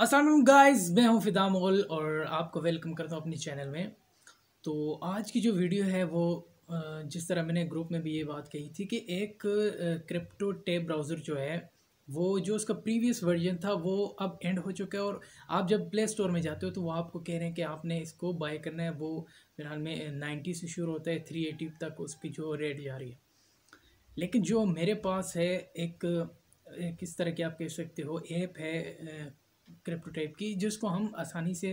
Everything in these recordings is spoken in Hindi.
असल गाइस मैं हूं फिदा मोल और आपको वेलकम करता हूं अपने चैनल में तो आज की जो वीडियो है वो जिस तरह मैंने ग्रुप में भी ये बात कही थी कि एक क्रिप्टो टेप ब्राउज़र जो है वो जो उसका प्रीवियस वर्जन था वो अब एंड हो चुका है और आप जब प्ले स्टोर में जाते हो तो वो आपको कह रहे हैं कि आपने इसको बाय करना है वो फिलहाल में नाइन्टी से शुरू होता है थ्री एटी तक उसकी जो रेट जा रही है लेकिन जो मेरे पास है एक किस तरह की आप कह सकते हो ऐप है क्रिप्टो टाइप की जिसको हम आसानी से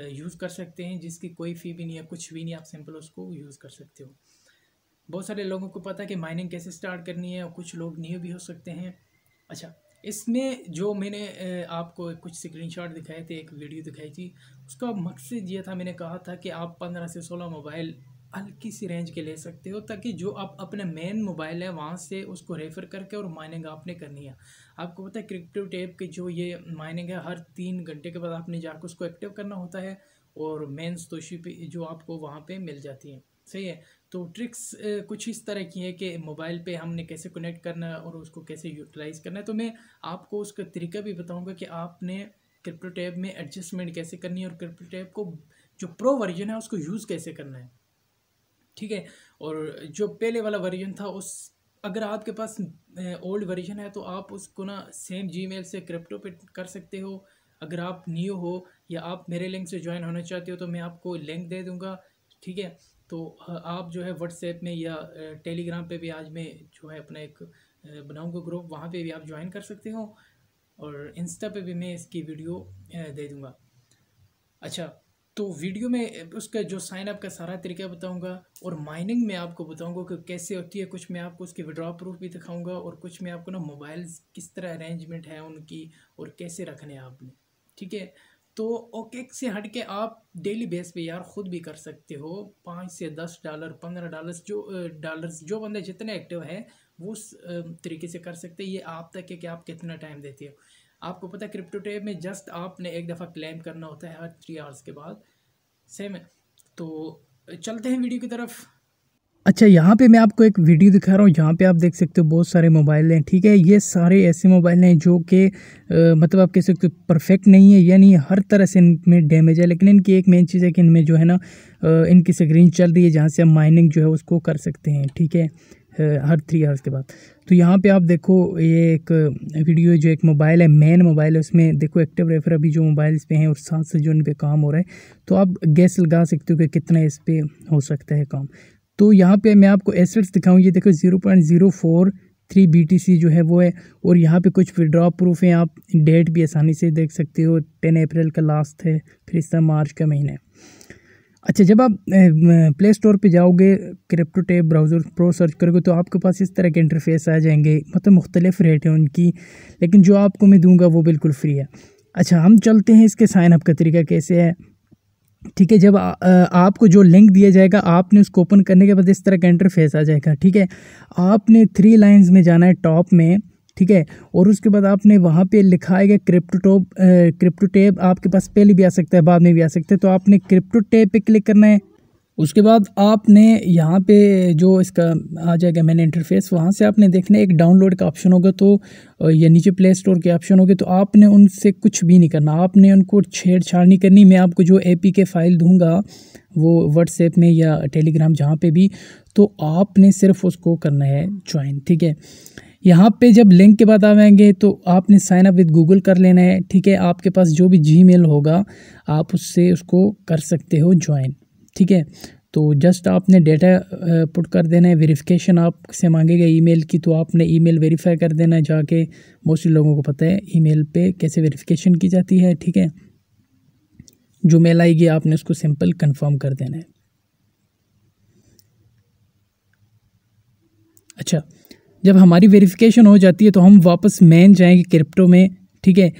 यूज़ कर सकते हैं जिसकी कोई फ़ी भी नहीं है कुछ भी नहीं आप सिंपल उसको यूज़ कर सकते हो बहुत सारे लोगों को पता है कि माइनिंग कैसे स्टार्ट करनी है और कुछ लोग न्यू भी हो सकते हैं अच्छा इसमें जो मैंने आपको कुछ शॉट दिखाए थे एक वीडियो दिखाई थी उसका मकसद ये था मैंने कहा था कि आप पंद्रह से सोलह मोबाइल हल्की सी रेंज के ले सकते हो ताकि जो आप अपने मेन मोबाइल है वहाँ से उसको रेफ़र करके और माइनिंग आपने करनी है आपको पता है क्रिप्टो टेप की जो ये माइनिंग है हर तीन घंटे के बाद आपने जाकर उसको एक्टिव करना होता है और मेन्स तोशी पे जो आपको वहाँ पे मिल जाती है सही है तो ट्रिक्स कुछ इस तरह की है कि मोबाइल पे हमने कैसे कनेक्ट करना है और उसको कैसे यूटिलाइज़ करना है तो मैं आपको उसका तरीका भी बताऊँगा कि आपने क्रिप्टो टैब में एडजस्टमेंट कैसे करनी है और क्रिप्टो टैब को जो प्रो वर्जन है उसको यूज़ कैसे करना है ठीक है और जो पहले वाला वर्जन था उस अगर आपके पास ओल्ड वर्जन है तो आप उसको ना सेम जीमेल से क्रिप्टो पे कर सकते हो अगर आप न्यू हो या आप मेरे लिंक से ज्वाइन होना चाहते हो तो मैं आपको लिंक दे दूँगा ठीक है तो आप जो है व्हाट्सएप में या टेलीग्राम पे भी आज मैं जो है अपना एक बनाऊँगा ग्रुप वहाँ पे भी आप ज्वाइन कर सकते हो और इंस्टा पे भी मैं इसकी वीडियो दे दूँगा अच्छा तो वीडियो में उसका जो साइन अप का सारा तरीका बताऊंगा और माइनिंग में आपको बताऊंगा कि कैसे होती है कुछ मैं आपको उसके विड्रॉ प्रूफ भी दिखाऊंगा और कुछ मैं आपको ना मोबाइल्स किस तरह अरेंजमेंट है उनकी और कैसे रखने हैं आपने ठीक है तो ओकेक से हट के आप डेली बेस पे यार ख़ुद भी कर सकते हो पाँच से दस डॉलर पंद्रह डॉलर जो डॉलर जो बंदे जितने एक्टिव हैं वो उस तरीके से कर सकते हैं ये आप तक है कि आप कितना टाइम देते हो आपको पता है क्रिप्टो ट्रेड में जस्ट आपने एक दफ़ा क्लेम करना होता है हर थ्री आवर्स के बाद सेम है तो चलते हैं वीडियो की तरफ अच्छा यहाँ पे मैं आपको एक वीडियो दिखा रहा हूँ यहाँ पे आप देख सकते हो बहुत सारे मोबाइल हैं ठीक है ये सारे ऐसे मोबाइल हैं जो कि मतलब आप कह सकते हो परफेक्ट नहीं है यानी हर तरह से इनमें डैमेज है लेकिन इनकी एक मेन चीज़ है कि इनमें जो है ना इनकी स्क्रीन चल रही है जहाँ से हम माइनिंग जो है उसको कर सकते हैं ठीक है हर थ्री आवर्स के बाद तो यहाँ पे आप देखो ये एक वीडियो जो एक मोबाइल है मेन मोबाइल है उसमें देखो एक्टिव रेफर अभी जो मोबाइल्स पे हैं और साथ से जो उन पर काम हो रहा है तो आप गैस लगा सकते हो कि कितना इस पर हो सकता है काम तो यहाँ पे मैं आपको एसेट्स दिखाऊँ ये देखो zero point zero four three B T C जो है वो है और यहाँ पर कुछ विड्रॉ प्रूफ हैं आप डेट भी आसानी से देख सकते हो टेन अप्रैल का लास्ट है फिर इस तरह मार्च का महीना है अच्छा जब आप प्ले स्टोर पे जाओगे crypto tab browser pro search करोगे तो आपके पास इस तरह के इंटरफेस आ जाएंगे मतलब मुख्तलिफ रेट हैं उनकी लेकिन जो आपको मैं दूंगा वो बिल्कुल फ्री है अच्छा हम चलते हैं इसके साइनअप का तरीका कैसे है ठीक है जब आ, आपको जो लिंक दिया जाएगा आपने उसको ओपन करने के बाद इस तरह का इंटरफेस आ जाएगा ठीक है आपने थ्री लाइन्स में जाना है टॉप में ठीक है और उसके बाद आपने वहाँ पे लिखा है क्रिप्टोटोप क्रिप्टोटेप आपके पास पहले भी आ सकता है बाद में भी आ सकता है तो आपने क्रिप्टोटेप पे क्लिक करना है उसके बाद आपने यहाँ पे जो इसका आ जाएगा मैंने इंटरफेस वहाँ से आपने देखना एक डाउनलोड का ऑप्शन होगा तो या नीचे प्ले स्टोर के ऑप्शन होंगे तो आपने उनसे कुछ भी नहीं करना आपने उनको छेड़छाड़ नहीं करनी मैं आपको जो ए के फ़ाइल दूँगा वो व्हाट्सएप में या टेलीग्राम जहाँ पे भी तो आपने सिर्फ उसको करना है ज्वाइन ठीक है यहाँ पे जब लिंक के बाद आवेंगे तो आपने साइन अप विद गूगल कर लेना है ठीक है आपके पास जो भी जी होगा आप उससे उसको कर सकते हो ज्वाइन ठीक है तो जस्ट आपने डेटा पुट कर देना है वेरिफिकेशन आपसे मांगेगा ईमेल की तो आपने ईमेल वेरीफाई कर देना है जाके मोस्टली लोगों को पता है ईमेल पे कैसे वेरिफिकेशन की जाती है ठीक है जो मेल आएगी आपने उसको सिंपल कंफर्म कर देना है अच्छा जब हमारी वेरिफिकेशन हो जाती है तो हम वापस मेन जाएंगे क्रिप्टो में ठीक है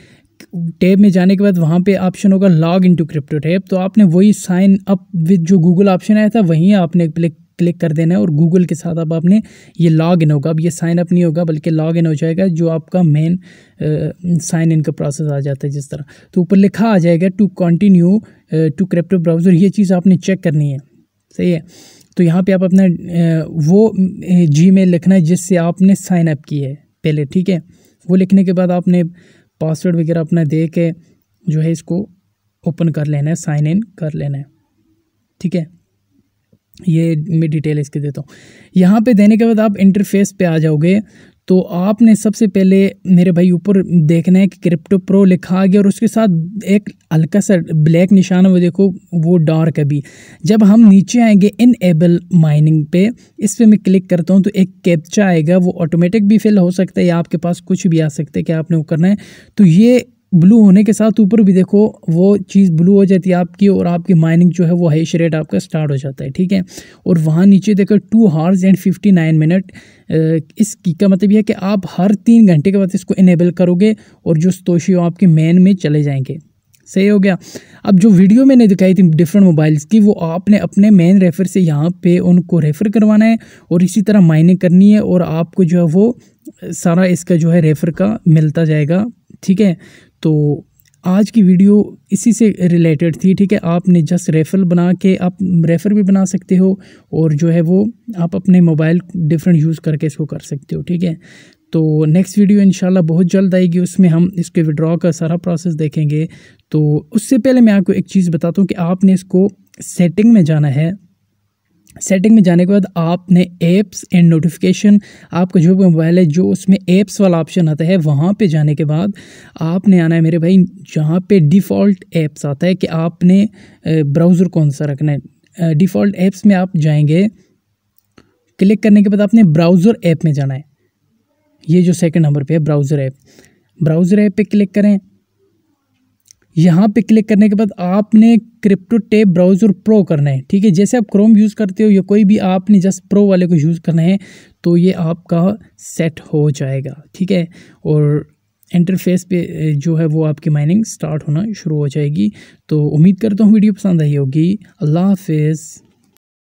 टैब में जाने के बाद वहाँ पे ऑप्शन होगा log in to crypto tab तो आपने वही साइन अप विद जो गूगल ऑप्शन आया था वहीं आपने क्लिक क्लिक कर देना है और गूगल के साथ अब आपने ये लॉग इन होगा अब ये साइन अप नहीं होगा बल्कि लॉग इन हो जाएगा जो आपका मेन साइन इन का प्रोसेस आ जाता है जिस तरह तो ऊपर लिखा आ जाएगा to continue to crypto browser ये चीज़ आपने चेक करनी है सही है तो यहाँ पे आप अपना वो जी मेल लिखना है जिससे आपने साइन अप की है पहले ठीक है वो लिखने के बाद आपने पासवर्ड वगैरह अपना दे के जो है इसको ओपन कर लेना है साइन इन कर लेना है ठीक है ये मैं डिटेल इसके देता हूँ यहाँ पे देने के बाद आप इंटरफेस पे आ जाओगे तो आपने सबसे पहले मेरे भाई ऊपर देखना है कि क्रिप्टो प्रो लिखा आ गया और उसके साथ एक हल्का सा ब्लैक निशान वो देखो वो डार्क है भी जब हम नीचे आएंगे इनएबल माइनिंग पे इस पर मैं क्लिक करता हूँ तो एक कैप्चा आएगा वो ऑटोमेटिक भी फिल हो सकता है या आपके पास कुछ भी आ सकता है कि आपने वो करना है तो ये ब्लू होने के साथ ऊपर भी देखो वो चीज़ ब्लू हो जाती है आपकी और आपकी माइनिंग जो है वो हैश रेट आपका स्टार्ट हो जाता है ठीक है और वहाँ नीचे देखो two hours and fifty nine minute इस की का मतलब यह है कि आप हर तीन घंटे के बाद इसको इनेबल करोगे और जो स्तोशी आपके मेन में चले जाएंगे सही हो गया अब जो वीडियो मैंने दिखाई थी डिफरेंट मोबाइल्स की वो आपने अपने मेन रेफर से यहाँ पे उनको रेफ़र करवाना है और इसी तरह माइनिंग करनी है और आपको जो है वो सारा इसका जो है रेफ़र का मिलता जाएगा ठीक है तो आज की वीडियो इसी से रिलेटेड थी ठीक है आपने जस्ट रेफ़र बना के आप रेफ़र भी बना सकते हो और जो है वो आप अपने मोबाइल डिफरेंट यूज़ करके इसको कर सकते हो ठीक है तो नेक्स्ट वीडियो इंशाल्लाह बहुत जल्द आएगी उसमें हम इसके विड्रॉ का सारा प्रोसेस देखेंगे तो उससे पहले मैं आपको एक चीज़ बताता हूँ कि आपने इसको सेटिंग में जाना है सेटिंग में जाने के बाद आपने ऐप्स एंड नोटिफिकेशन आपका जो भी मोबाइल है जो उसमें ऐप्स वाला ऑप्शन आता है वहाँ पे जाने के बाद आपने आना है मेरे भाई जहाँ पे डिफ़ॉल्ट ऐप्स आता है कि आपने ब्राउज़र कौन सा रखना है डिफ़ॉल्ट ऐप्स में आप जाएंगे क्लिक करने के बाद आपने ब्राउज़र ऐप में जाना है ये जो सेकेंड नंबर पर है ब्राउज़र ऐप ब्राउज़र ऐप पर क्लिक करें यहाँ पे क्लिक करने के बाद आपने क्रिप्टो टेप ब्राउज़र प्रो करना है ठीक है जैसे आप क्रोम यूज़ करते हो या कोई भी आपने जस्ट प्रो वाले को यूज़ करना है तो ये आपका सेट हो जाएगा ठीक है और इंटरफेस पे जो है वो आपकी माइनिंग स्टार्ट होना शुरू हो जाएगी तो उम्मीद करता हूँ वीडियो पसंद आई होगी अल्लाह हाफिज़